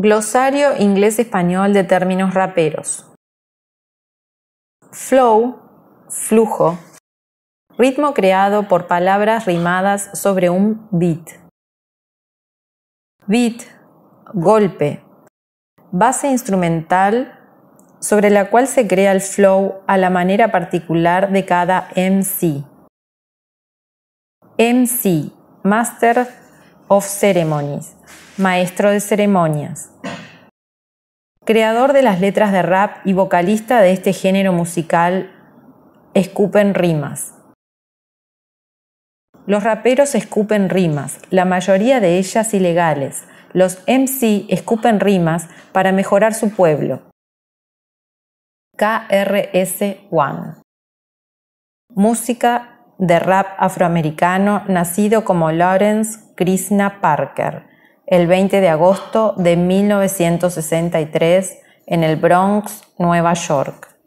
Glosario inglés-español de términos raperos. Flow, flujo, ritmo creado por palabras rimadas sobre un beat. Beat, golpe, base instrumental sobre la cual se crea el flow a la manera particular de cada MC. MC, Master of Ceremonies, maestro de ceremonias. Creador de las letras de rap y vocalista de este género musical, escupen rimas. Los raperos escupen rimas, la mayoría de ellas ilegales. Los MC escupen rimas para mejorar su pueblo. KRS One. Música de rap afroamericano nacido como Lawrence Krishna Parker el 20 de agosto de 1963 en el Bronx, Nueva York.